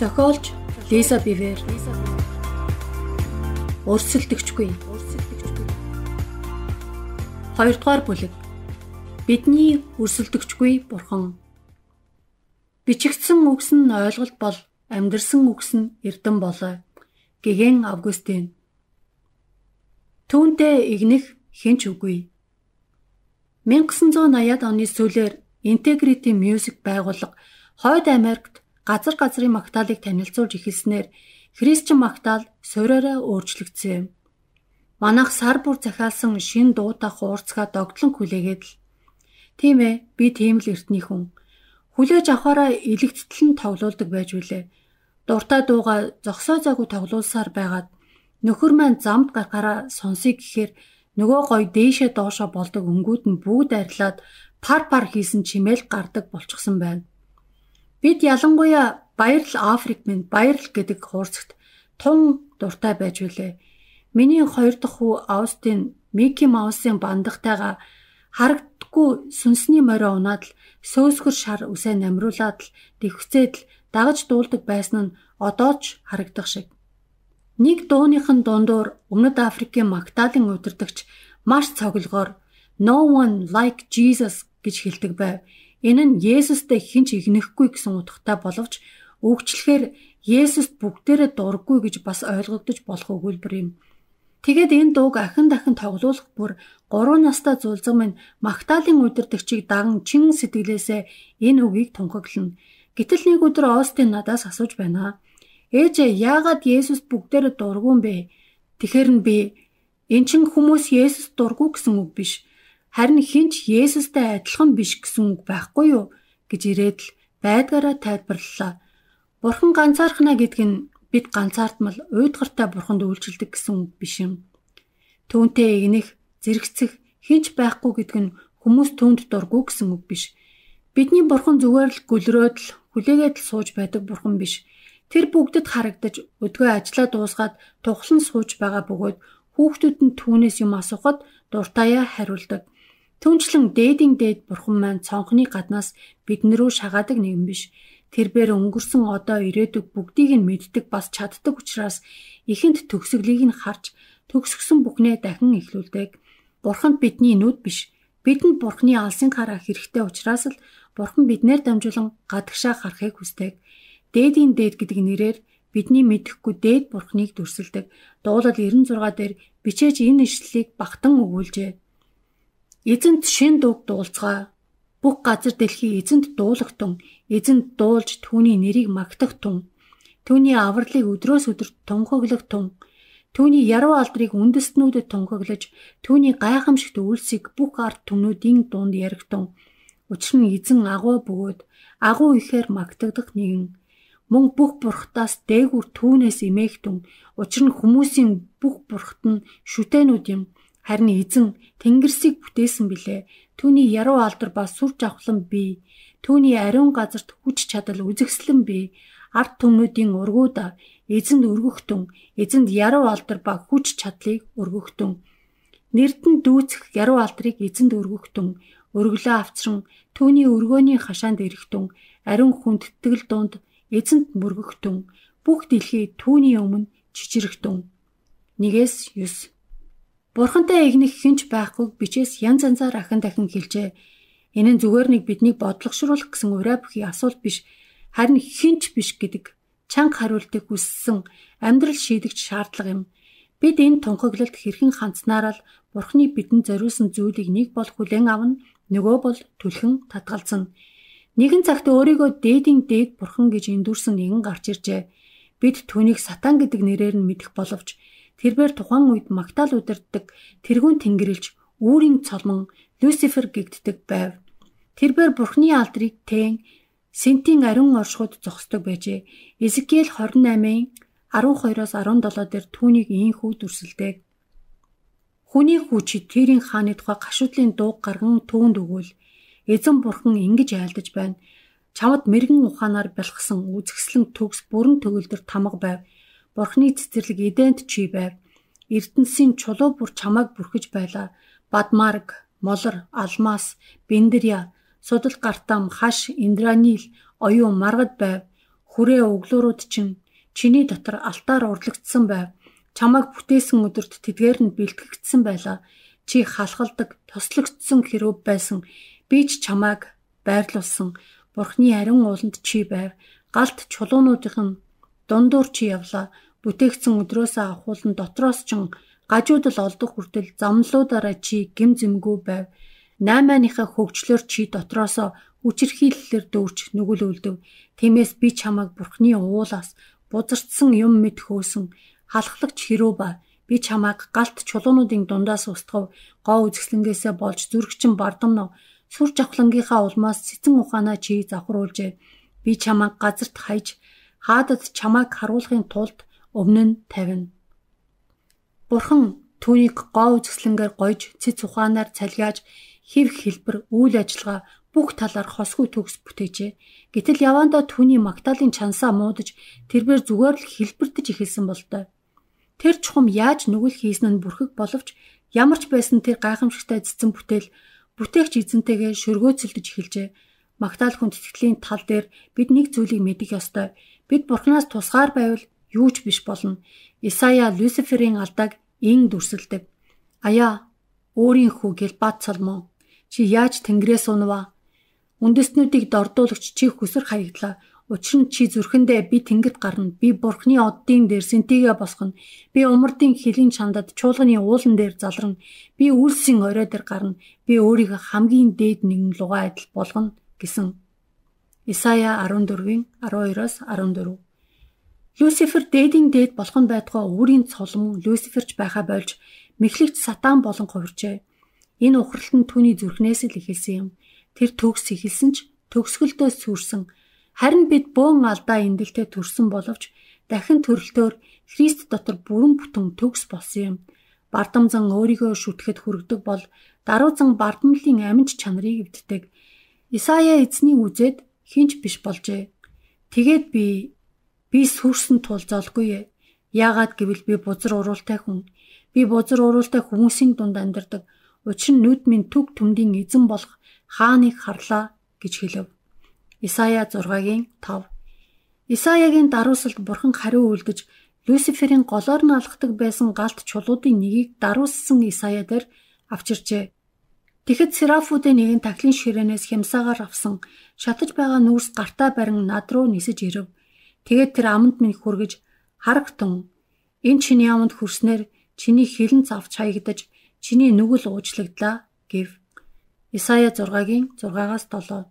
Зохиолч Лиза Бивер. Өрсөлдөгчгүй. Өрсөлдөгчгүй. 2 дугаар бүлэг. Бидний өрсөлдөгчгүй бурхан. Бичигдсэн үгс нь ойлголт бол амьдрсан үгс нь эрдэм болоо. Гэгэн Августин. Түүндээ игнэх хинч үгүй. 1980-ад оны сүүлээр Integrity Music байгууллага Хойд Америкт газар газрын магтаалыг танилцуулж эхэлснээр христчин магтаал суриараа өөрчлөгдсөн юм. Манайх сар бүр захиалсан шин дуутай хуурцгаа догтлон хүлээгээд л тийм ээ би тийм л эртний хүн. Хүлээж авахаараа илэгцтэл нь тоглоулдаг байж үлээ. Дуртай дууга зогсоо заагүй тоглуулсаар байгаад нөхөр маань замд гарахаараа сонсыг гэхээр нөгөө гой дээшээ доошо болдог өнгүүд нь бүгд арилаад пар пар хийсэн чимээл гардаг болчихсон байна. Бид ялангуяа Баярл Африк минь Баярл гэдэг хуурцагт тун дуртай байж үлээ. Миний хоёр дахь хүү Аустин Микки Маусын бандагтайгаа харагдтгүй сүнсний морио унаад л сөөсгөр шар үсээ намруулаад л тэгвцээд л дагаж дуулдаг байсан нь одоо ч харагдах шиг. Нэг дууныхан дундуур Өмнөд Африкийн Магдалины удирдагч маш цоглогоор No one like Jesus гэж хэлдэг байв. Энэ нь Есүстэй хинч игнэхгүй гэсэн утгатай боловч өгчлөхээр Есүст бүгдээрээ дурггүй гэж бас ойлгогдож болох өгүүлбэр юм. Тэгэд энэ дууг ахин дахин тоглуулах бүр 3 настай зулзаг минь Магдалины үдирдэгчийг даган чин сэтгэлээсээ энэ үгийг тунхаглана. Гэтэл нэг өдөр Остин надаас асууж байна. Ээжээ яагаад Есүс бүгдээрээ дургүй юм бэ? Тэгэхэр нь би эн чин хүмүүс Есүс дургүй гэсэн үг биш. Харин хинч Есүстэй адилхан биш гэсэн үг байхгүй юу гэж ирээд л байдгаараа тайлбарллаа. Бурхан ганцаархна гэдг нь бид ганцаардмал уйдгартай бурханд үйлчлдэг гэсэн үг биш юм. Түүнтэй игнэх, зэрэгцэх хинч байхгүй гэдг нь хүмүүс түүнд дургүй гэсэн үг биш. Бидний бурхан зүгээр л гүлрөөд л хүлээгээд л сууж байдаг бурхан биш. Тэр бүгдэд харагдаж өдгөө ажиллаа дуусгаад тухлан сууж байгаа бөгөөд хүүхдүүд нь түүнээс юм асуухад дуртаяа хариулдаг. Түүнчлэн дээдийн дээд бурхан маань цонхны гаднаас биднэрүү шагаадаг нэгэн биш. Тэрээр өнгөрсөн одоо ирээдүг бүгдийг нь мэддэг бас чаддаг учраас ихэнд төгсгөлийг нь харж төгсгсөн бүхнээ дахин эхлүүлдэг. Бурханд бидний нүд биш, бидэнд бурхны алсын хараа хэрэгтэй учраас л бурхан биднээр дамжуулан гадагшаа харахыг хүсдэг. Дээдийн дээд гэдэг нэрээр бидний мэдэхгүй дээд бурхныг дүрсэлдэг. Дуулал 96 дээр бичээж энэ ишлэлийг багтан өгүүлжээ. Эзэнт шин дууг дуулцгаа. Бүх газар дэлхий эзэнт дуулагтун, эзэнт дуулж түүний нэрийг магтахтун. Түүний авралыг өдрөөс өдөрт тунхаглахтун. Түүний яруу алдрыг үндэстнүүдэд тунхаглаж, түүний гайхамшигт үйлсийг бүх ард түмнүүдийн дунд яригтун. Учир нь эзэн агуу бөгөөд агуу ихээр магтагдах нэгэн мөн бүх бурхтаас дээгүр түүнээс эмээгтэн учир нь хүмүүсийн бүх бурхт нь шүтэнүүд юм Харин эзэн тэнгэрсийг бүтээсэн билээ. Түүний яруу алдар ба сүр жавхлан бий. Түүний ариун газарт хүч чадал үзэгсэлэн бий. Ард түмнүүдийн ургууд эзэнд өргөхтөн, эзэнд яруу алдар ба хүч чадлыг өргөхтөн. Нэрдэн дүүцэх яруу алдрыг эзэнд өргөхтөн, өргөлөө авчран түүний өргөөний хашаанд эрэхтэн, ариун хүндэтгэл дунд эзэнд мөргөхтөн, бүх дэлхий түүний өмнө чичрэгтэн. 1-9 Бурхантай игнэх хинч байхгүй бичээс янз янзаар ахин дахин хэлжээ. Энэ нь зүгээр нэг биднийг бодлогошруулах гэсэн ураа бүхий асуулт биш. Харин хинч биш гэдэг чанга хариултыг хүссэн амьдрал шийдэгч шаардлага юм. Бид энэ тунхаглалд хэрхэн хандсанаар л Бурхны бидэнд зориулсан зүйлийг нэг бол хүлээн авна, нөгөө бол түлхэн татгалзна. Нэгэн цагт өөрийгөө дээдийн дээд бурхан гэж эндүрсэн нэгэн гарч иржээ. Бид түүнийг сатан гэдэг нэрээр нь мэдэх боловч Тэрээр тухайн үед магтаал удирддаг тэрүүн тэнгэрлэгч үүрийн цолмон Люцифер гэгддэг байв. Тэрээр Бурхны алдрыг тэн Сентийн ариун оршихуд зогсдог байжээ. Эзекиэл 28-ын 12-оос 17 дээр түүнийг ийхүү дүрсэлдэг. Хүний хүч тэрийн хааны тухай гашуудлын дуу гарган түүнд өгвөл эзэн бурхан ингэж айлдаж байна. Чамд мэрэгэн ухаанаар бэлгсэн үзэсгэлэн төгс бүрэн төгөлдөр тамга байв. Бурхны цэцэрлэг эдэнд чи байв. Эрдэнсийн чулуу бүр чамайг бүрхэж байла. Бадмарг, молор, алмаас, бэндэря, судал гартам, хаш, индранил, оюун маргад байв. Хүрээ өглөөрүүд чинь чиний дотор алтаар урлагдсан байв. Чамайг бүтээсэн өдөрт тэдгээр нь бэлтгэгдсэн байла. Чи халхалдаг, тослогдсон хэрв байсан. Би ч чамайг байрлуулсан. Бурхны ариун ууланд чи байв. Галт чулуунуудын дундуур чи явлаа. Бүтээгдсэн өдрөөсөө авахуулан дотроос ч гажууд л олдох хүртэл замлуудаараа чи гим зэмгүй байв. Наймааныхаа хөгжлөөр чи дотроосоо үчирхийлэлээр дүүрч нүгүүлүүлдэв. Тиймээс би чамайг бурхны уулаас бузарцсан юм мэд хөөсөн халахлагч хэрөө ба би чамайг галт чулуунуудын дундаас устгав гоо үзэсгэлэнгээсээ болж зүргчин бардамно сүр жавхлангийнхаа улмаас цэцэн ухаанаа чи завхруулжээ би чамайг газарт хайж хаадад чамайг харуулахын тулд өмнө нь тавина. Бурхан түүнийг гоо үзэсгэлэнгээр гойж цэц ухаанаар цалгиаж хэв хэлбэр үйл ажиллагаа бүх талаар хосгүй төгс бүтээжээ. Гэтэл яванда түүний магтаалын чансаа муудаж тэрээр зүгээр л хэлбэртэж эхэлсэн болтой. Тэр чухам яаж нүгэл хийсэн нь бүрхэг боловч ямар ч байсан тэр гайхамшигтай цэцэн бүтээл бүтээгч эзэнтэйгээ шөргөөцөлдөж эхэлжээ. Магтаал хүн тэтгэлийн тал дээр бид нэг зүйлийг мэдэх ёстой. Бид Бурханаас тусгаар байвал юу ч биш болно. Исая Люциферийн алдааг ин дүрсэлдэг. Аяа өөрийнхөө гэл бат солмоо. Чи яаж тэнгэрээс унава? Үндэстнүүдийг дордуулагч чи хүсэр хаяглаа. Учир нь чи зүрхэндээ би тэнгит гарна. Би бурхны оддын дээр сэнтигээ босгоно. Би умардын хилийн чандад чуулганы уулан дээр залрна. Би үлсийн орой дээр гарна. Би өөрийгөө хамгийн дээд нэгэн лугаа адил болгоно гэсэн Исая 14-ийн 12-оос 14. Люцифер дээдийн дээд болгон байтугай өөрийн цолмон Люциферч байха болж мэхлэгч сатан болон хувирчээ. Энэ ухралт нь түүний зүрхнээс л эхэлсэн юм. Тэр төгс эхэлсэн ч төгсгөлдөө сүрсэн. Харин бид бөөн алдаа эндэлтэд төрсөн боловч дахин төрөлтөөр Христ дотор бүрэн бүтэн төгс болсон юм. Бардамзан өөрийгөө шүтгэхэд хүргдэг бол даруузан бардамлын амьд чанарыг өвддөг. Исая эзний үзэд хинч биш болжээ. Тэгээд би би сүрсэн тул золгүй. Яагаад гэвэл би бузар уруултай хүн. Би бузар уруултай хүмүүсийн дунд амьдардаг. Учир нь нүд минь төг төмдийн эзэн болох хааныг харлаа гэж хэлв. Исая 6-гийн 5. Исаягийн даруусалд бурхан хариу үлдэж Люциферийн голоор нь алхдаг байсан галт чулуудын нэгийг дарууссан Исая дээр авчирчээ. Тэгэхэд серафуудын нэг нь тахлын ширээнээс хямсаагаар авсан шатаж байгаа нүүрс гартаа барин над руу нисэж ирэв. Тэгээд тэр аманд минь хүргэж харагтун энэ чиний аманд хүрснээр чиний хилэн завч хаягдаж чиний нүгэл уужлагдлаа гэв. Исая 6-гийн 6-аас 7.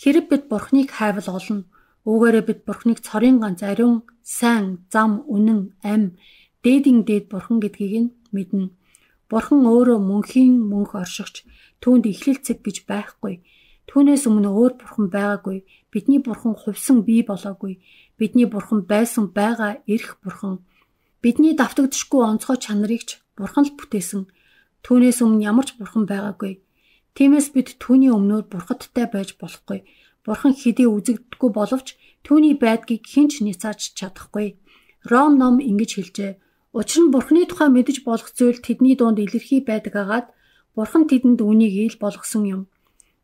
Хэрэг бид бурхныг хайвал олно. Үүгээрээ бид бурхныг цорын ганц ариун, сайн, зам, үнэн, ам, дээдин дээд бурхан гэдгийг нь мэднэ. Бурхан өөрөө мөнхийн мөнх оршигч түүнд эхлэл цаг гэж байхгүй. Түүнээс өмнө өөр бурхан байгаагүй. Бидний бурхан хувьсан бий болоогүй. Бидний бурхан байсан байгаа эрх бурхан. Бидний давтагдшгүй онцгой чанарыгч бурхан л бүтээсэн. Түүнээс өмнө ямар ч бурхан байгаагүй. Тиймээс бид түүний өмнөөр бурхадтай байж болохгүй. Бурхан хэдий үзэгдэхгүй боловч түүний байдгийг хэн ч няцааж чадахгүй. Ром ном ингэж хэлжээ. Учир нь Бурхны тухай мэдж болох зүйл тэдний дунд илэрхий байдаг агаад Бурхан тэдэнд үнийг ийл болгосон юм.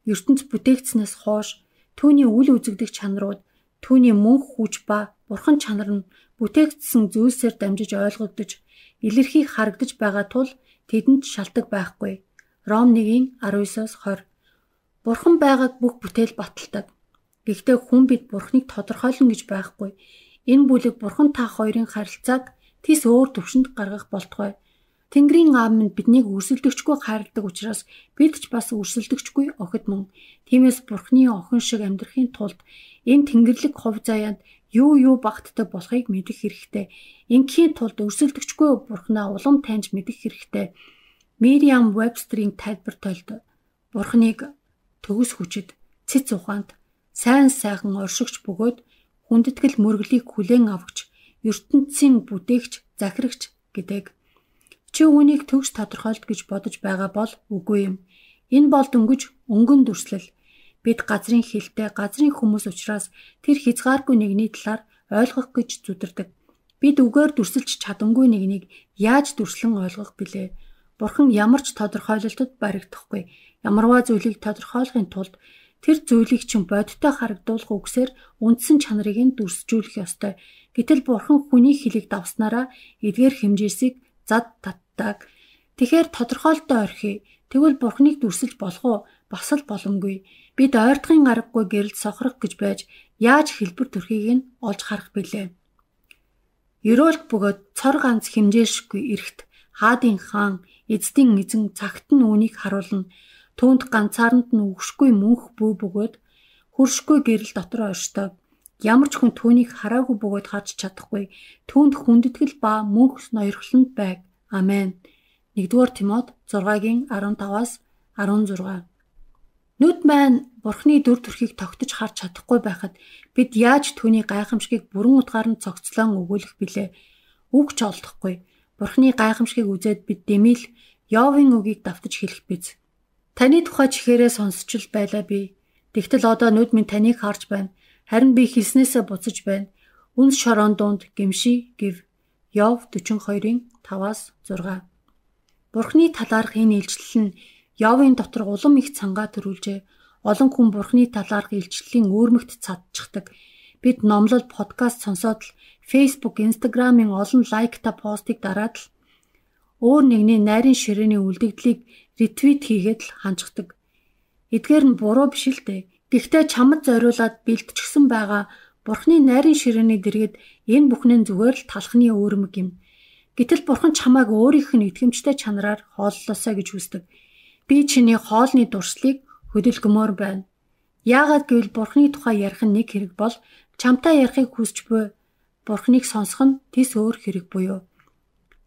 ертөнц бүтээгдснээс хойш түүний үл үзэгдэх чанарууд, түүний мөнх хүч ба Бурхан чанар нь бүтээгдсэн зүйлсээр дамжиж ойлгогдож, илэрхий харагдаж байгаа тул тэдэнд шалтгаан байхгүй. Ром 1:19-20 Бурхан байгааг бүх бүтээл баталдаг. Гэхдээ хүн бид Бурхныг тодорхойлно гэж байхгүй. Энэ бүлэг Бурхан та хоёрын харилцааг тис өөр төвшөнд гаргах болтгой. Тэнгэрийн аав минь биднийг өрсөлдөгчгүй хайрладаг учраас бид ч бас өрсөлдөгчгүй охид мөн. Тиймээс Бурхны охин шиг амьдрахын тулд энэ тэнгэрлэг хов заяанд юу юу багтдаг болохыг мэдэх хэрэгтэй. Ингийн тулд өрсөлдөгчгүй Бурхнаа улам таньж мэдэх хэрэгтэй. Мэриам Вебстрийн тайлбар тойлд Бурхныг төгс хүчит, цэц ухаанд, сайн сайхан оршигч бөгөөд хүндэтгэл мөргөлийг хүлээн авахч ертөнцийн бүтээгч, захирагч гэдэг. Чи үүнийг төгс тодорхойлт гэж бодож байгаа бол үгүй юм. Энэ бол дөнгөж өнгөн дүрслэл. Бид газрын хилтэй, газрын хүмүүс учраас тэр хязгааргүй нэгний талаар ойлгох гэж зүдэрдэг. Бид үгээр дүрсэлж чадангүй нэгнийг яаж дүрслэн ойлгох билээ? Бурхан ямар ч тодорхойлолтод баригдахгүй. Ямарваа зүйлийг тодорхойлохын тулд Тэр зүйлийг чинь бодиттой харагдуулах үгсээр үндсэн чанарыг нь дүрсжүүлэх ёстой. Гэтэл бурхан хүний хилийг давснараа эдгээр хэмжээсийг зад татдаг. Тэгэхэр тодорхойлтоо орхи. Тэгвэл бурханыг дүрсэлж болох уу? Бас л боломгүй. Бид ойртхын аргагүй гэрэл сохрох гэж байж яаж хэлбэр төрхийг нь олж харах билээ. Ерөөлт бөгөөд цор ганц хэмжээшгүй эрэгт хаадын хаан эзэдийн эзэн цагт нь үүнийг харуулна. Түүнд ганцааранд нь үгшгүй мөнх бүү бөгөөд хөршгүй гэрэл дотор оршдог. Ямар ч хүн түүнийг хараагүй бөгөөд харж чадахгүй. Түүнд хүндэтгэл ба мөнх ноёрхлонд байг. Амен. 1-р Тимот 6-гийн 15-аас 16. Нүд маань Бурхны дүр төрхийг тогтож харж чадахгүй байхад бид яаж түүний гайхамшгийг бүрэн утгаар нь цогцлон өгөөлөх билээ? Үг ч олдохгүй. Бурхны гайхамшгийг үзээд бид дэмэл Йовын үгийг давтаж хэлэх биз. Таны тухай чихээрээ сонсч л байлаа би. Тэгтэл одоо нүд минь таныг харж байна. Харин би хэлснээсээ буцаж байна. Үнд шорон дунд гимши гів. Йов 42-ын 5-аас 6. Бурхны талаарх энэ илчлэл нь Йовын дотор улам их цангаа төрүүлжээ. Олон хүн Бурхны талаарх илчлэлийн өөрмөгт цадчихдаг. Бид номлол подкаст сонсоод л Facebook, Instagram-ын олон лайкта постыг дараад л өөр нэгний найрын ширээний үлдэгдлийг ретвит хийгээд л ханчдаг. Эдгээр нь буруу биш л дээ. Гэхдээ чамд зориулаад бэлтчихсэн байгаа бурхны найрын ширээний дэргэд энэ бүхнийн зүгээр л талхны өөрмөг юм. Гэтэл бурхан чамааг өөрийнх нь итгэмжтэй чанараар хооллоосаа гэж хүсдэг. Би чиний хоолны дурслыг хөдөлгөмөр байна. Яагаад гэвэл бурхны тухай ярих нь нэг хэрэг бол чамтай ярихыг хүсч буй бурхныг сонсох нь тис өөр хэрэг буюу.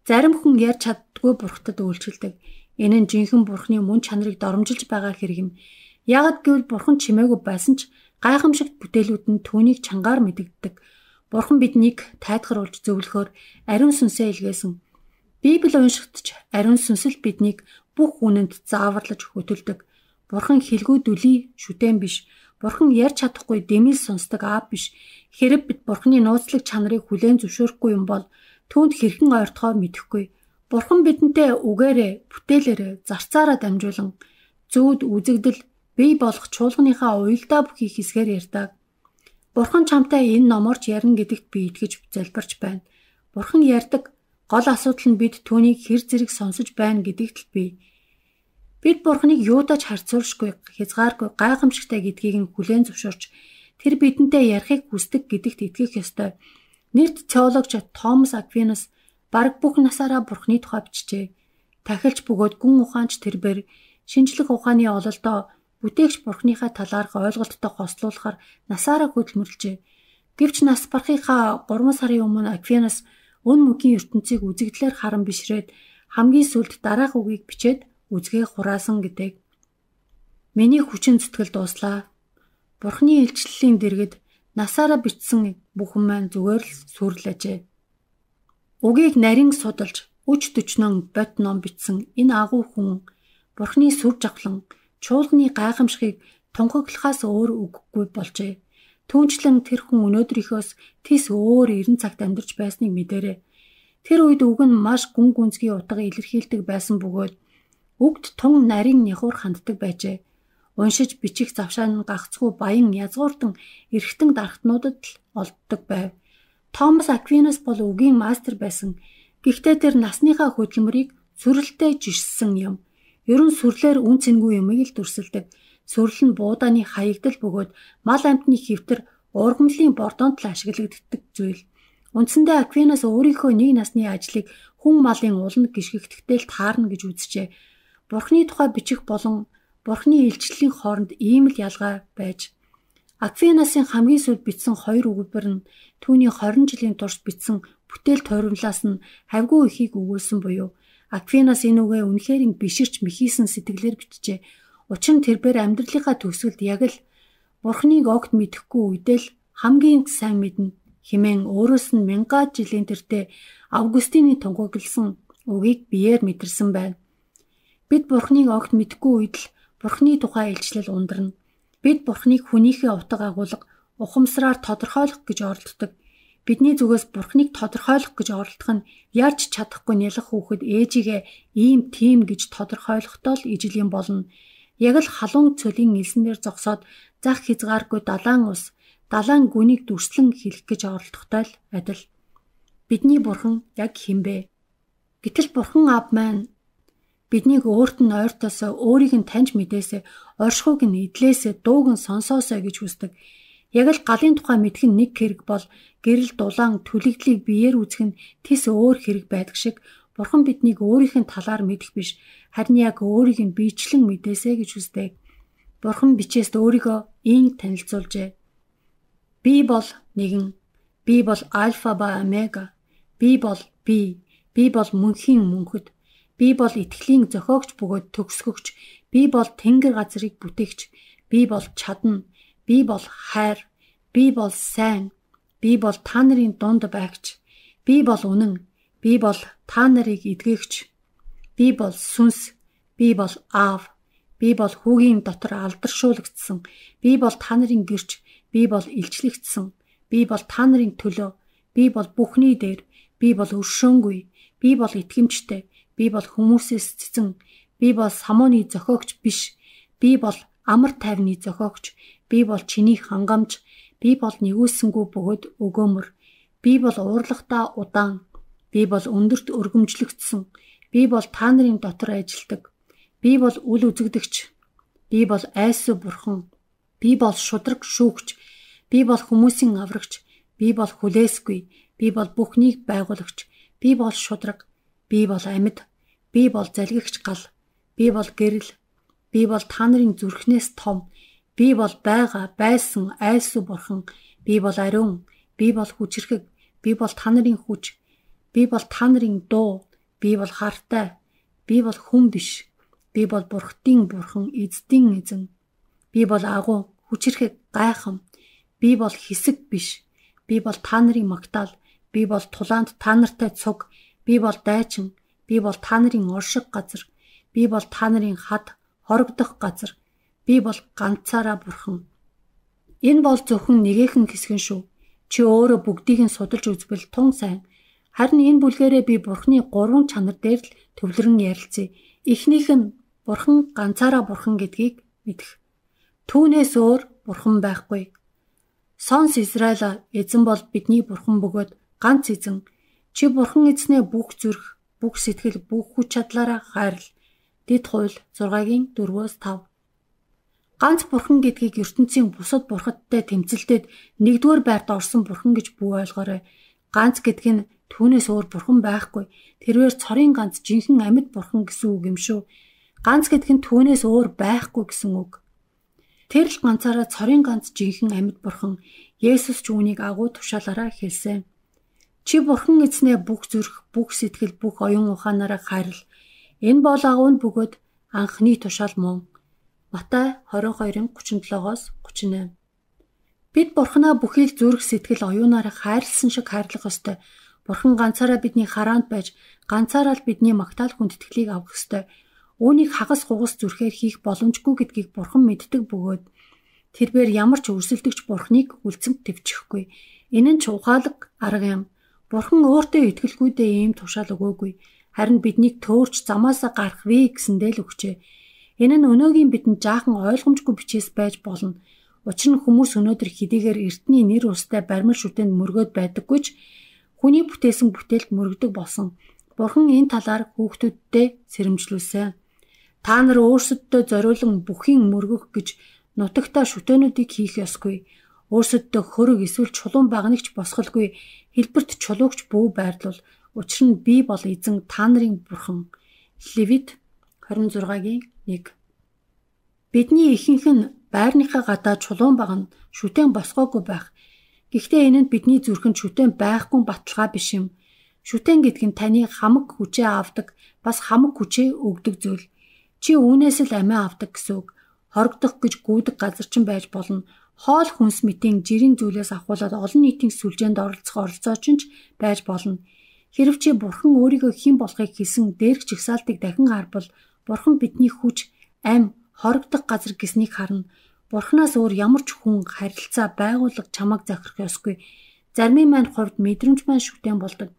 Зарим хүн ярь чаддгүй бурхтад үйлчилдэг. Энэ нь жинхэнэ бурхны мөн чанарыг доромжилж байгаа хэрэг юм. Яагад гэвэл бурхан чимээгүй байсан ч гайхамшигт бүтээлүүд нь түүнийг чангаар мэдэгддэг. Бурхан биднийг тайдгаруулж зөвлөхөөр ариун сүнсээ илгээсэн. Библи уншигдч ариун сүнсэл биднийг бүх үнэнд зааварлаж хөтөлдөг. Бурхан хэлгүй дүлий шүтэн биш. Бурхан ярь чадахгүй дэмэл сонсдог аав биш. Хэрэг бид бурхны нууцлаг чанарыг хүлээн зөвшөөрөхгүй юм бол түүнд хэрхэн ойртохоо мэдэхгүй Бурхан бидэнтэй үгээрээ, бүтээлээрээ зарцаараа дамжуулан зөөд үзэгдэл бий болох чуулганыхаа уялдаа бүхий хэсгээр ярьдаг. Бурхан чамтай энэ номорч ярина гэдэгт би итгэж залбирч байна. Бурхан ярьдаг гол асуудал нь бид түүнийг хэр зэрэг сонсож байна гэдэгт л би бид Бурханыг юудаж харцуулшгүй, хязгааргүй, гайхамшигтай гэдгийг нь хүлээн зөвшөөрч тэр бидэнтэй ярихыг хүсдэг гэдэгт итгэх ёстой. Нэрд теологч Томас Аквинас Бараг бүх насаараа бурхны тухай бичжээ. Тахилч бөгөөд гүн ухаанч тэрбэр шинжлэх ухааны ололдоо бүтээгч бурхныхаа талаарх ойлголттой хослуулахаар насаараа хөдөлмөрлжээ. Гэвч нас бархийнхаа 3 сарын өмнө Аквинас өн мөгийн ертөнцийг үзэгдлээр харан бишрээд хамгийн сүлд дараах үгийг бичээд үзгээ хураасан гэдэг. Миний хүчин зүтгэл дуслаа. Бурхны илчлэлийн дэргэд насаараа бичсэн бүхэн маань зүгээр л сүрлэжээ. Үгийг нарийн судалж үж төчнөн бод ном бичсэн энэ агуу хүн Бурхны сүр жавхлан чуулганы гайхамшигыг тунхаглахаас өөр үггүй болжээ. Түүнчлэн тэр хүн өнөөдрийнхөөс тис өөр 90 цагт амьдарч байсныг мэдэрээ. Тэр үед үг нь маш гүн гүнзгий утга илэрхийлдэг байсан бөгөөд үгд тун нарийн нягуур ханддаг байжээ. Уншиж бичих завшаа нь гагцгүй баян язгууртан эргэтэн дарахтнуудад л олддог байв. Томас Аквинас бол үгийн мастер байсан. Гэхдээ тэр насныхаа хөдөлмөрийг сүрэлтэй жишсэн юм. Ерөн сүрлэр үн цэнгүй юмыг л дүрсэлдэг. Сүрэл нь буудааны хаягдал бөгөөд мал амтны хөвтөр ургамлын бордонд л ашиглагддаг зүйл. Үндсэндээ Аквинас өөрийнхөө нэг насны ажлыг хүн малын уланд гიშгэхдээ л таарна гэж үзжээ. Бурхны тухай бичих болон бурхны илчлэлийн хооронд ийм л ялгаа байж Аквинасын хамгийн сүүлд бичсэн хоёр өгүүлбэр нь түүний 20 жилийн турш бичсэн бүтээл тойруулаас нь хавгүй ихийг өгүүлсэн буюу Аквинас энэ үгээ үнэхээр биширч мэхийсэн сэтгэлээр бичжээ. Учир нь тэрээр амьдралынхаа төгсгөлд яг л Бурхныг огт мэдхгүй үедэл хамгийн сайн мэднэ хэмээн өөрөөс нь мянгаад жилийн тэртээ Августины тунгагласан үгийг биеэр мэдэрсэн байна. Бид Бурхныг огт мэдхгүй үед л Бурхны тухай илчлэл ундарна. Бид Бурхныг хүнийхээ утга агуулга ухамсараар тодорхойлох гэж оролддог. Бидний зүгээс Бурхныг тодорхойлох гэж оролдох нь яарч чадахгүй нялх хүүхэд ээжигээ ийм тийм гэж тодорхойлохдоо л ижил юм болно. Яг л халуун цөлийн элснэр зогсоод зах хязгааргүй далаан ус, далаан гүнийг дүрслэн хэлэх гэж оролдохтой л адил. Бидний Бурхан яг хинбэ? Гэтэл Бурхан Аав маань биднийг өөрт нь ойртоосоо өөрийг нь таньж мэдээсэ оршихуйг нь идлээсэ дууг нь сонсоосоо гэж хүсдэг. Яг л галын тухай мэдэх нь нэг хэрэг бол гэрэл дулаан төлөгдлийг биеэр үзэх нь тис өөр хэрэг байдаг шиг бурхан биднийг өөрийнх нь талаар мэдэх биш харин яг өөрийг нь биечлэн мэдээсэ гэж хүсдэг. Бурхан бичээст өөрийгөө ийм танилцуулжээ. Би бол нэгэн би бол альфа ба омега би бол би би бол мөнхийн мөнхөд Би бол итгэлийн зохиогч бөгөөд төгсгөгч. Би бол тэнгэр газрыг бүтээгч. Би бол чадна. Би бол хайр. Би бол сайн. Би бол та нарын дунд байгч. Би бол үнэн. Би бол та нарыг эдгээгч. Би бол сүнс. Би бол аав. Би бол хүүгийн дотор алдаршуулгдсан. Би бол та нарын гэрч. Би бол илчлэгдсэн. Би бол та нарын төлөө. Би бол бүхний дээр. Би бол өршөөнгүй. Би бол итгэмжтэй. Би бол хүмүүсээс цэцэн. Би бол самууны зохиогч биш. Би бол амар тайвны зохиогч. Би бол чиний хангамж. Би бол нэгүүлсэнгүү бөгөөд өгөөмөр. Би бол уурлагтаа удаан. Би бол өндөрт өргөмжлөгдсөн. Би бол та нарын дотор ажилдаг. Би бол үл үзэгдэгч. Би бол айсуу бурхан. Би бол шудраг шүүгч. Би бол хүмүүсийн аврагч. Би бол хүлээсгүй. Би бол бүхнийг байгуулагч. Би бол шудраг. Би бол амьд. Би бол залгигч гал. Би бол гэрэл. Би бол та нарын зүрхнээс том. Би бол байгаа, байсан, айлсуу бурхан. Би бол ариун. Би бол хүчрхэг. Би бол та нарын хүч. Би бол та нарын дуу. Би бол хартай. Би бол хүн биш. Би бол бурхтын бурхан, эзэдийн эзэн. Би бол агуу, хүчрхэг, гайхам. Би бол хэсэг биш. Би бол та нарын магтаал. Би бол тулаанд та нартай цуг. Би бол дайчин, би бол та нарын уршиг газар, би бол та нарын хад, хорогдох газар. Би бол ганцаараа бурхан. Энэ бол зөвхөн нэгээхэн хэсгэн шүү. Чи өөрөө бүгдийг нь судалж үзвэл тун сайн. Харин энэ бүлгээрээ би бурхны гурван чанар дээр л төвлөрөн ярилцъя. Эхнийх нь бурхан ганцаараа бурхан гэдгийг мэдэх. Түүнээс өөр бурхан байхгүй. Сонс Израиля эзэн бол бидний бурхан бөгөөд ганц эзэн Чи бурхан эзнээ бүх зүрх, бүх сэтгэл, бүх хүч чадлаараа хайрл. Дэд хууль 6-гийн 4-өөс 5. Ганц бурхан гэдгийг ертөнцийн бусад бурхадтай тэмцэлтэд нэгдүгээр байрт орсон бурхан гэж бүү ойлгоорой. Ганц гэдг нь түүнээс өөр бурхан байхгүй. Тэрээр цорын ганц жинхэнэ амьд бурхан гэсэн үг юм шүү. Ганц гэдг нь түүнээс өөр байхгүй гэсэн үг. Тэр л ганцаараа цорын ганц жинхэнэ амьд бурхан Есүс ч үүнийг агуу тушаалаараа хэлсэн. Чи бурхан эзнээ бүх зүрх, бүх сэтгэл, бүх оюун ухаанаараа хайрл. Энэ бол агуунд бөгөөд анхны тушаал мөн. Матай 22:37-оос 38. Бид бурхнаа бүхий л зүрх, сэтгэл, оюунаараа хайрлсан шиг хайрлах ёстой. Бурхан ганцаараа бидний хараанд байж, ганцаараа л бидний магтаал хүндэтгэлийг авах ёстой. Үүнийг хагас хугас зүрхээр хийх боломжгүй гэдгийг бурхан мэддэг бөгөөд тэрээр ямар ч өрсөлдөгч бурхныг үлцэнд төвчихгүй. Энэ нь ч ухаалаг арга юм. Бурхан өөртөө итгэлгүйдээ ийм тушаал өгөөгүй. Харин биднийг төөрч замаасаа гарах вэ гэсэндээ л өгчээ. Энэ нь өнөөгийн бидэнд жаахан ойлгомжгүй бичээс байж болно. Учир нь хүмүүс өнөөдөр хэдийгээр эртний нэр устай баримл шүтэнд мөргөөд байдаггүй ч хүний бүтээсэн бүтээлд мөргөдөг болсон. Бурхан энэ талаар хүүхдүүддээ сэрэмжлүүлсэн. Та нар өөрсөддөө зориулан бүхийн мөргөх гэж нутагтаа шүтэнүүдийг хийх ёсгүй. Өөрсөддөө хөрөг эсвэл чулуун багнагч босголгүй хэлбэрт чулуугч бүү байрлал учир нь би бол эзэн та нарын бурхан. Левит 26-гийн 1. Бидний ихэнх нь байрныхаа гадаа чулуун багна шүтэн босгоогүй байх. Гэхдээ энэ нь бидний зүрхэнд шүтэн байхгүй баталгаа биш юм. Шүтэн гэдэг нь таны хамаг хүчээ авдаг, бас хамаг хүчээ өгдөг зүйл. Чи үүнээс л амиа авдаг гэсэн үг. Хорогдох гэж гүйдэг газар ч байж болно хоол хүнс мэтийн жирийн зүйлээс авахуулаад олон нийтийн сүлжээнд оролцох оролцооч нь байж болно. Хэрв чи бурхан өөрийгөө хэн болохыг хэлсэн дээрх чигсаалтыг дахин харбал бурхан бидний хүч, ам, хорогдох газар гэснийг харна. Бурханаас өөр ямар ч хүн харилцаа байгуулах чамаг захирах ёсгүй. Зармын маань хувьд мэдрэмж маань шүтэн болдог.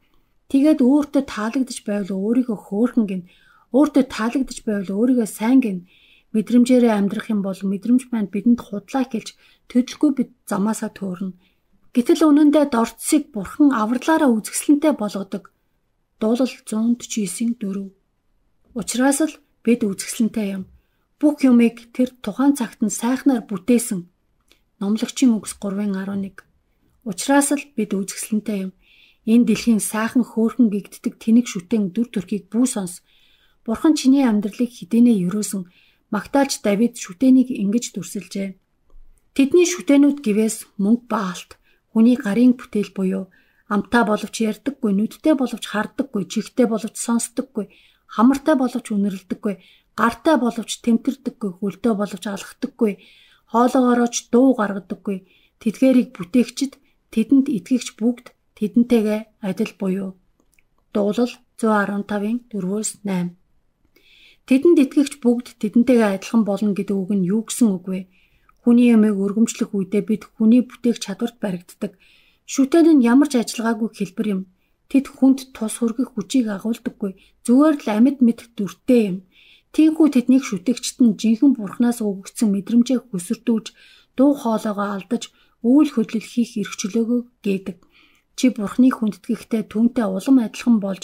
Тэгээд өөртөө таалагдж байвал өөрийгөө хөөрхөн гин, өөртөө таалагдж байвал өөрийгөө сайн гин. Өөртө мэдрэмжээрээ амьдрах юм бол мэдрэмж манд бидэнд худлаа хэлж төдөлгүй бид замаасаа төөрнө. Гэтэл үнэндээ дорцсыг бурхан авралаараа үзэсгэлэнтэй болгодог. Дуулал 149:4. Учираас л бид үзэсгэлэнтэй юм. Бүх юмыг тэр тухайн цагт нь сайхнаар бүтээсэн. Номлогчийн үгс 3:11. Учираас л бид үзэсгэлэнтэй юм. Энэ дэлхийн сайхан хөөрхөн гэгддэг тэнэг шүтэн дүр төрхийг бүү сонс. Бурхан чиний амьдралыг хідэнэ юрөөсөн Магтаалж Давид шүтэнийг ингэж дүрсэлжээ. Тэдний шүтэнүүд гівээс мөнгө баалт, хүний гарын бүтээл буюу амтаа боловч ярддаггүй, нүдтэй боловч харддаггүй, чихтэй боловч сонсдоггүй, хамартай боловч үнэрлдэггүй, гартай боловч тэмтэрдэггүй, хөлтөө боловч алхдаггүй, хоолоогоороч дуу гаргадаггүй. Тэдгэрийг бүтээгчд тэдэнд итгэгч бүгд тэдэнтэйгээ адил буюу. Дуулал 115-ын 4-8 Тэдэнд итгэгч бүгд тэдэнтэйгээ адилхан болно гэдэг үг нь юу гэсэн үг вэ? Хүний юмыг өргөмжлөх үедээ бид хүний бүтээх чадварт баригддаг. Шүтэн нь ямар ч ажиллагаагүй хэлбэр юм. Тэд хүнд тус хүргэх хүчийг агуулдаггүй. Зүгээр л амьд мэд дүртэй юм. Тийхүү тэднийг шүтэгчт нь жинхэнэ бурхнаас өгөгдсөн мэдрэмжээ хөсөрдүүлж дуу хоолойгоо алдаж үйл хөдлөл хийх эрх чөлөөгөө гээдэг чи бурхны хүндэтгэхтэй түүнтэй улам адилхан болж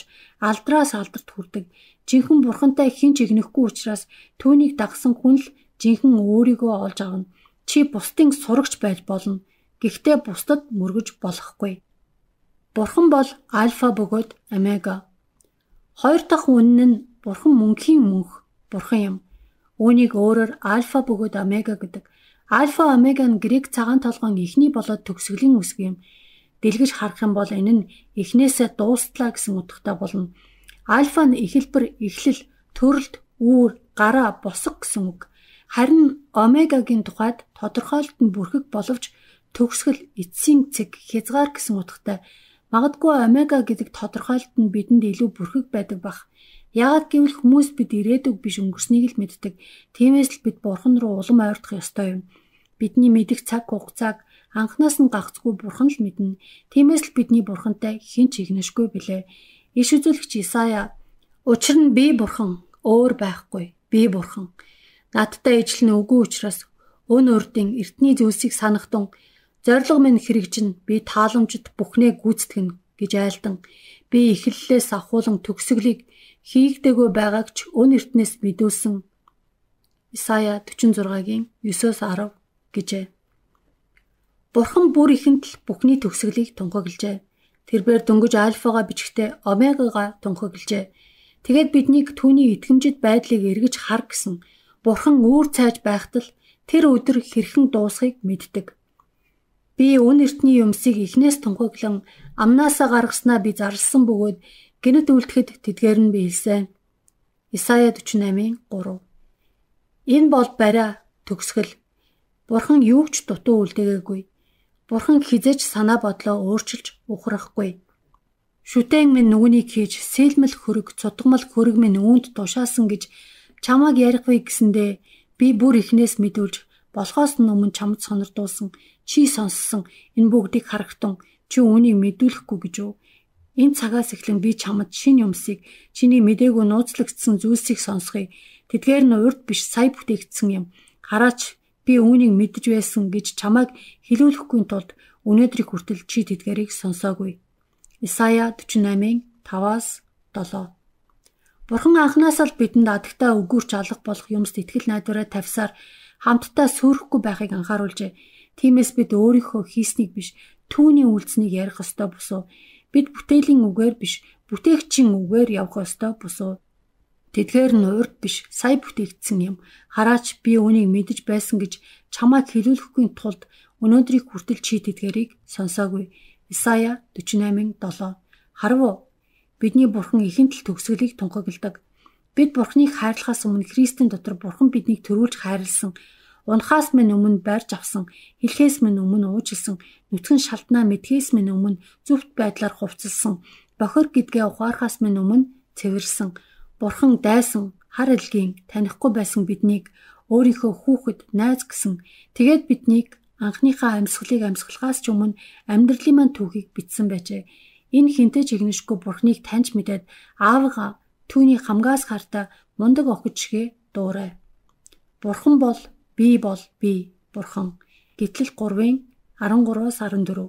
алдраас алдарт хүрдэг. Жинхэн бурхантай хэн ч игнэхгүй учраас түүнийг дагсан хүн л жинхэн өөрийгөө олж авна. Чи бусдын сурагч байж болно. Гэхдээ бусдад мөргөж болохгүй. Бурхан бол альфа бөгөөд омега. Хоёр дахь үнэн нь бурхан мөнхийн мөнх, бурхан юм. Үүнийг өөрөөр альфа бөгөөд омега гэдэг. Альфа омега нь грек цагаан толгойн эхний болоод төгсгөлийн үсэг юм. Дэлгэж харах юм бол энэ нь эхнээсээ дуустлаа гэсэн утгатай болно. Альфа нь эхэлбэр, эхлэл, төрөлт, үүр, гараа, босго гэсэн үг. Харин омегагийн тухайд тодорхойлолт нь бүрхэг боловч төгсгөл, эцсийн цэг, хязгаар гэсэн утгатай. Магадгүй омега гэдэг тодорхойлолт нь бидэнд илүү бүрхэг байдаг бах. Яагад гэвэл хүмүүс бид ирээдүг биш өнгөрснийг л мэддэг. Тиймээс л бид бурхан руу улам ойрдох ёстой юм. Бидний мэдих цаг хугацааг анхнаас нь гагцгүй бурхан л мэднэ. Тиймээс л бидний бурхантай хэн ч игнэшгүй билээ. Иш үзүүлэгч Исая учир нь би бурхан өөр байхгүй би бурхан надтай ижилнэ үгүй учраас өн өрдийн эртний зүйлсийг санахтун зориг минь хэрэгжин би тааламжид бүхнээ гүйцэтгэн гэж айлдан би эхлэлээс ахуулан төгсгөлийг хийгдэгөө байгааг ч өн эртнээс мэдүүлсэн Исая 46-гийн 9-10 гэжээ. Бурхан бүр ихэнд л бүхний төгсгөлийг тунгаглжээ. Тэрээр дөнгөж альфага бичгтээ омегага тунхаглжээ. Тэгээд биднийг түүний итгэмжит байдлыг эргэж хар гэсэн бурхан өөр цааж байхтал тэр өдөр хэрхэн дуусхийг мэддэг. Би үн эртний юмсыг эхнээс тунхаглан амнаасаа гаргаснаа би зарлсан бөгөөд гинэд үлдэхэд тэдгээр нь би хэлсэн. Исая 48-ийн 3. Энэ бол бариа төгсгөл. Бурхан юу ч дутуу үлдээгээгүй. Бурхан хизээч санаа бодлоо өөрчилж ухрахгүй. Шүтэн минь нүгнийг хийж сэлмэл хөрөг, цутгмал хөрөг минь үүнд тушаасан гэж чамааг ярихгүй гэсэндэ би бүр ихнээс мэдүүлж болохоос нь өмнө чамд сонирдуулсан чи сонссон энэ бүгдийг харагтун чи үүнийг мэдүүлэхгүй гэж үү энэ цагаас эхлэн би чамд шинэ юмсыг чиний мдэггүй нууцлагдсан зүйлсийг сонсгоё тэдгээр нь урд биш сая бүтээгдсэн юм хараач Би үүнийг мэдж байсан гэж чамайг хэлүүлэхгүй тулд өнөөдрийг хүртэл чи тэдгэрийг сонсоогүй. Исая 48:5-аас 7. Бурхан анханаас л бидэнд адагтаа өгүүрч алга болох юмс итгэл найдвараа тавьсаар хамтдаа сүрэхгүй байхыг анхааруулжээ. Тиймээс бид өөрийнхөө хийснийг биш түүний үйлснийг ярих ёстой босуу. Бид бүтээлийн үгээр биш бүтээгчийн үгээр явах ёстой босуу. Тэдгээр нь урд биш сая бүтээгдсэн юм. Хараач би үнийг мэдэж байсан гэж чамайг хэлүүлэхгүй тулд өнөөдрийг хүртэл чи тэдгэрийг сонсоогүй. Исая 48:7 Харав бидний бурхан ихэнтэл төгсгөлийг тунхагладаг. Бид бурханыг хайрлахаас өмнө Христийн дотор бурхан биднийг төрүүлж хайрлсан. Унхаас минь өмнө барьж авсан, хэлхээс минь өмнө уужилсан, нүцгэн шалтнаа мэдхээс минь өмнө зөвхт байдлаар хувцалсан, бохор гэдгээ ухаархаас минь өмнө цэвэрсэн Бурхан дайсан хар элгийн танихгүй байсан биднийг өөрийнхөө хүүхэд, найз гэсэн тэгээд биднийг анхныхаа амьсгалыг амьсгалахаас ч өмнө амьдралын маань түүхийг бичсэн байжээ. Энэ хинтээ чигнэшгүй Бурханыг таньж мэдээд аавгаа түүний хамгаас хартаа мундаг охижгээ дуурай. Бурхан бол би бол би Бурхан. Гэтэл 3-ын 13-аас 14.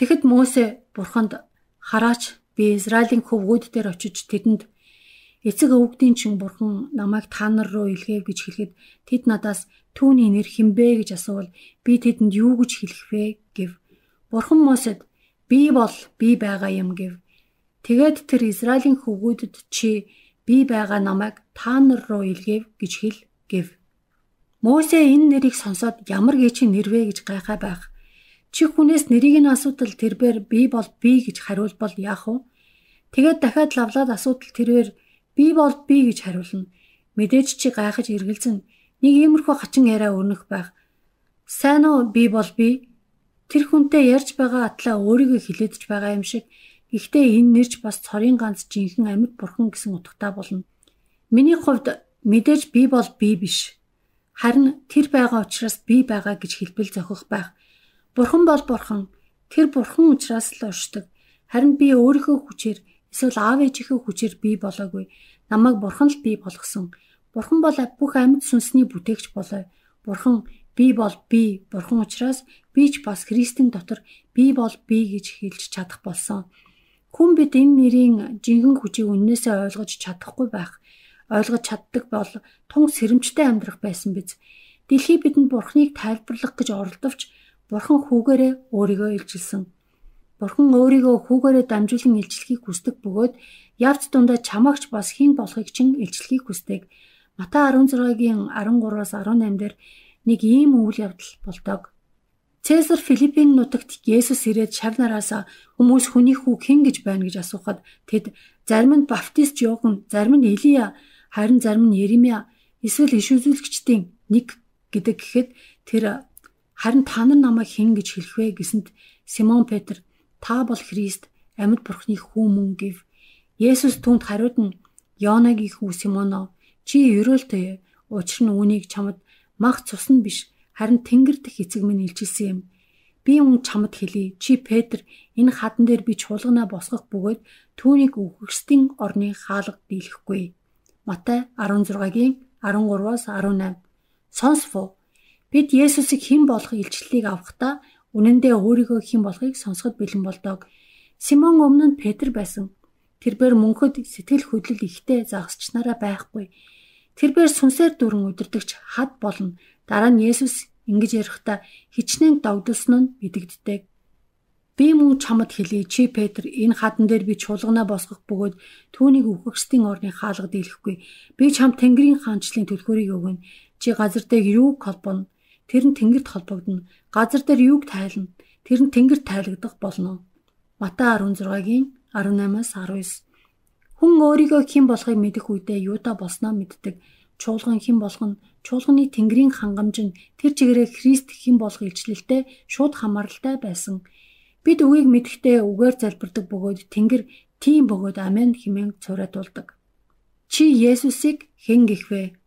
Тэгэхэд Мосе Бурханд хараач би Израилийн хөвгүүд дээр очиж тэдэнд Эцэг өвгдийн чин бурхан намайг та нар руу илгээв гэж хэлэхэд тэд надаас түүний нэр хинбэ гэж асуул би тэдэнд юу гэж хэлэх вэ гэв. Бурхан Мосед би бол би байгаа юм гэв. Тэгээд тэр Израилийн хөвгүүдэд чи би байгаа намайг та нар руу илгээв гэж хэл гэв. Мосе энэ нэрийг сонсоод ямар гээч нэрвэ гэж гайхаа байх. Чи хүнээс нэрийг нь асуудал тэрбээр би бол би гэж хариулбал яах вэ? Тэгээд дахиад лавлаад асуудал тэрээр Би бол би гэж хариулна. Мэдээж чи гайхаж эргэлзэн нэг иймэрхүү хачин яриа өрнөх байх. Сайн уу би бол би. Тэр хүнтэй ярьж байгаа атлаа өөрийгөө хилээдж байгаа юм шиг. Гэхдээ энэ нэрч бас цорын ганц жинхэнэ амьд бурхан гэсэн утгатай болно. Миний хувьд мэдээж би бол би биш. Харин тэр байгаа учраас би байгаа гэж хэлбэл зохих байх. Бурхан бол бурхан. Тэр бурхан учраас л уушдаг. Харин би өөрийнхөө хүчээр Эсвэл аав ээжийнхээ хүчээр би болоогүй. Намайг бурхан л би болгосон. Бурхан бол бүх амьд сүнсний бүтээгч болоо. Бурхан би бол би. Бурхан учраас би ч бас Христийн дотор би бол би гэж хэлж чадах болсон. Хүн бид энэ нэрийн жинхэнэ хүчийг үннээсээ ойлгож чадахгүй байх. Ойлгож чаддаг бол тун сэрэмжтэй амьдрах байсан биз. Дэлхий бидэнд бурхныг тайлбарлах гэж оролдовч бурхан хүүгээрээ өөрийгөө илчилсэн. Бурхан өөрийгөө хүүгээрээ дамжуулан илчлэхийг хүсдэг бөгөөд явц дундаа чамагч бас хэн болохыг чинь илчлэхийг хүсдэг. Матай 16-гийн 13-аас 18-дэр нэг ийм үйл явдал болдог. Цезар Филиппин нутагт Есүс ирээд шав нараас хүмүүс хүний хүү хэн гэж байна гэж асуухад тэд зарим нь баптист Иохан, зарим нь Илия, харин зарим нь Еремия эсвэл иш үзүүлэгчдийн нэг гэдэг гэхэд тэр харин та нар намайг хэн гэж хэлэх вэ гэсэнд Симон Петр Та бол Христ, амьд Бурхны хүү мөн гэв. Есүс түнд хариуд нь Йонагийн хүү Симоно чи ерөөлтэй учир нь үүнийг чамд мах цус нь биш харин Тэнгэр дэх эцэг минь илчилсэн юм. Би үн чамд хэлий. Чи Петр энэ хадан дээр би чуулгана босгох бөгөөд түүнийг үхгсдийн орны хаалга дийлэхгүй. Матай 16-гийн 13-аас 18. Сонсво. Бид Есүсийг хэн болох илчлэлийг авахдаа Үнэн дээр өөрийгөө хэн болохыг сонсоход бэлэн болдог. Симон өмнө нь Петр байсан. Тэрээр мөнхөд сэтгэл хөдлөл ихтэй загасчнараа байхгүй. Тэрээр сүнсээр дүрэн өдөртөгч хад болно. Дараа нь Есүс ингэж ярихдаа хичнээн догдолсон нь мэдэгддэг. Би мөн чамд хэлий чи Петр энэ хадан дээр би чуулгана босгох бөгөөд түүнийг өвгөгчдийн орны хаалгад ирэхгүй. Би чамд Тэнгэрийн хаанчлалын төлхөөрийг өгнө. Чи газар дээр юу колбоно? Тэр нь тэнгэрт холбогдно. Газар дээр юуг тайлна? Тэр нь тэнгэрт тайлагдах болно. Матай 16-гийн 18-аас 19. Хүн өөрийгөө хэн болохыг мэдэх үедээ юудаа болсноо мэддэг. Чуулган хэн болох нь чуулганы тэнгэрийн хангамж нь тэр чигээрээ Христ хэн болох илчлэлтэй шууд хамааралтай байсан. Бид үгийг мэдхдээ үгээр залбирдаг бөгөөд тэнгэр тийм бөгөөд амен хэмээн цуурадуулдаг. Чи Есүсийг хэн гэхвэ?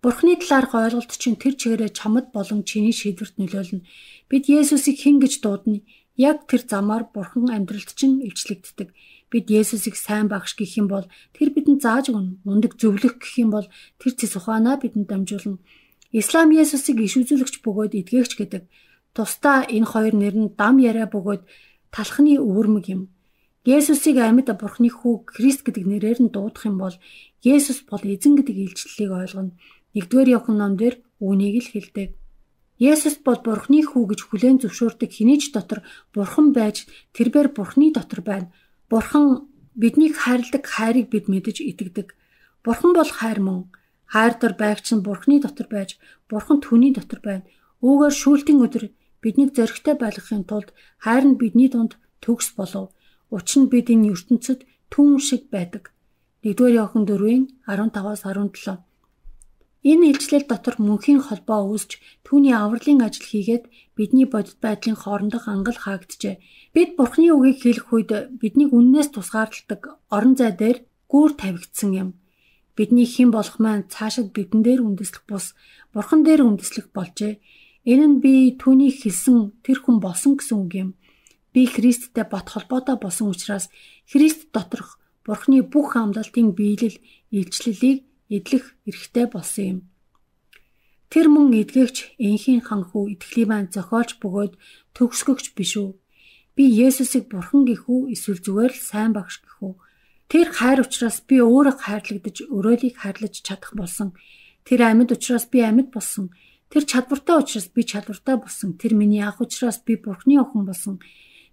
Бурхны талаарх ойлголт чинь тэр чигээрээ чамд болон чиний шийдвэрт нөлөөлнө. Бид Есүсийг хэн гэж дуудана? Яг тэр замаар Бурхан амьдралд чинь илчлэгддэг. Бид Есүсийг сайн багш гэх юм бол тэр бидэнд зааж өгнө. Мундаг зөвлөх гэх юм бол тэр цэс ухаанаа бидэнд дамжуулна. Ислам Есүсийг иш үзүүлэгч бөгөөд эдгээгч гэдэг. Тусдаа энэ хоёр нэр нь дам яриа бөгөөд талхны өвөрмөг юм. Есүсийг амьд Бурхны хүү Христ гэдэг нэрээр нь дуудах юм бол Есүс бол эзэн гэдэг илчлэлийг ойлгоно. Нэгдүгээр Иохан ном дээр үнийг л хэлдэг. Есүс бол Бурхны хүү гэж хүлээн зөвшөөрдөг хинийч дотор Бурхан байж тэрээр Бурхны дотор байна. Бурхан биднийг хайрладаг хайрыг бид мэдэж итгэдэг. Бурхан бол хайр мөн. Хайр дор байгч нь Бурхны дотор байж Бурхан түүний дотор байна. Үүгээр шүүлтэн өдөр биднийг зөрөгтэй байлгахын тулд хайр нь бидний дунд төгс болов. Учир нь бид энэ ертөнцид түн шиг байдаг. 1-р Иохан 4-ийн 15-аас 17 Энэ илчлэл дотор мөнхийн холбоо үүсч түүний авралын ажил хийгээд бидний бодит байдлын хоорондох ангал хаагджээ. Бид Бурхны үгийг хэлэх үед биднийг үннээс тусгаарлалтдаг орон зай дээр гүүр тавигдсан юм. Бидний хэн болох маань цаашид бидэн дээр үндэслэх бус Бурхан дээр үндэслэх болжээ. Энэ нь би түүний хэлсэн тэр хүн болсон гэсэн үг юм. Би Христтэй бот холбоотой болсон учраас Христ доторх Бурхны бүх хамлалтын биелэл илчлэлийг эдлэх эрхтэй болсон юм. Тэр мөн эдгэгч энхийн ханхүү итгэлийн маань зохиолж бөгөөд төгсгөгч биш үү? Би Есүсийг бурхан гэх үү эсвэл зүгээр л сайн багш гэх үү? Тэр хайр учраас би өөрөө хайрлагдаж өрөөлийг хайрлаж чадах болсон. Тэр амьд учраас би амьд болсон. Тэр чадвартай учраас би чадвартай болсон. Тэр миний анх учраас би бурхны охин болсон.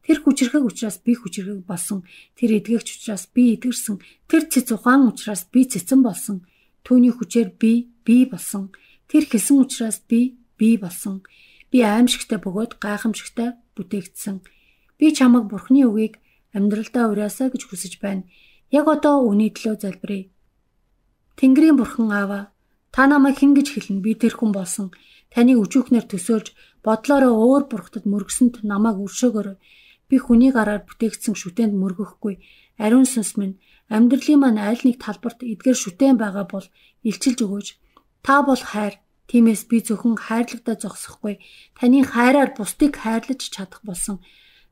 Тэр хүчрэхэг учраас би хүчрэхэг болсон. Тэр эдгэгч учраас би эдгэрсэн. Тэр цэц ухаан учраас би цэцэн болсон. Түүний хүчээр би би болсон. Тэр хэлсэн учраас би би болсон. Би аимшигтай бөгөөд гайхамшигтай бүтээгдсэн. Би чамаг Бурхны үгийг амьдралдаа уриасаа гэж хүсэж байна. Яг одоо үний төлөө залбирая. Тэнгэрийн Бурхан Аава, та намайг хэн гэж хэлнэ? Би тэр хүн болсон. Таны өчүүхнэр төсөөлж бодлоороо өөр бурхтд мөргсөнд намайг өршөөгөр. Би хүний гараар бүтээгдсэн шүтэнд мөргөхгүй. Ариун сүнс минь амьдралын маань аль нэг талбарт эдгээр шүтэн байгаа бол илчилж өгөөж. Та бол хайр. Тиймээс би зөвхөн хайрлагтаа зогсохгүй. Таны хайраар бусдыг хайрлаж чадах болсон.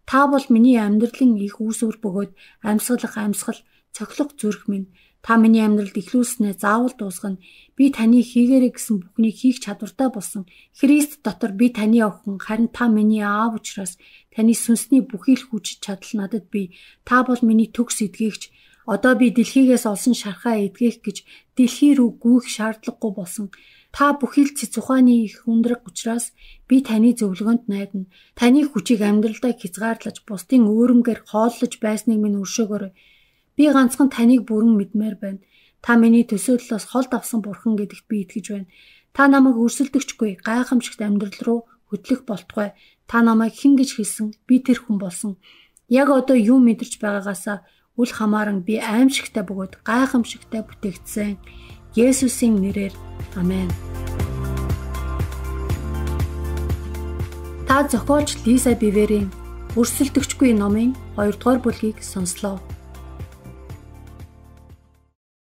Та бол миний амьдралын их үүсвэр бөгөөд амьсгалах амьсгал, цохилох зүрх минь. Та миний амьдралд иглүүлснээ заавал дуусгана. Би таны хийгээрэй гэсэн бүхнийг хийх чадвартай болсон. Христ дотор би таны охин, харин та миний аав учраас таны сүнсний бүхий л хүч чадал надад бий. Та бол миний төгс эдгээгч, Одоо би дэлхийгээс олсон шархаа эдгэх гэж дэлхий рүү гүйх шаардлагагүй болсон. Та бүхэл цэц ухааны их хүндрэг учраас би таны зөвлөгөөнд найдана. Таны хүчийг амьдралдаа хязгаарлаж, бусдын өөрөмгээр хооллож байсныг минь өршөөгөөрэй. Би ганцхан таныг бүрэн мэдмээр байна. Та миний төсөөллөөс холд авсан бурхан гэдэгт би итгэж байна. Та намайг өрсөлдөгчгүй, гайхамшигт амьдрал руу хөтлөх болтугай. Та намайг хэн гэж хэлсэн? Би тэр хүн болсон. Яг одоо юу мэдэрч байгаагаасаа үл хамааран би аимшигтай бөгөөд гайхамшигтай бүтээгдсэн. Есүсийн нэрээр амен. Та зохиолч Лиза Биверийн Өрсөлдөгчгүй номын 2 дугаар бүлгийг сонслоо.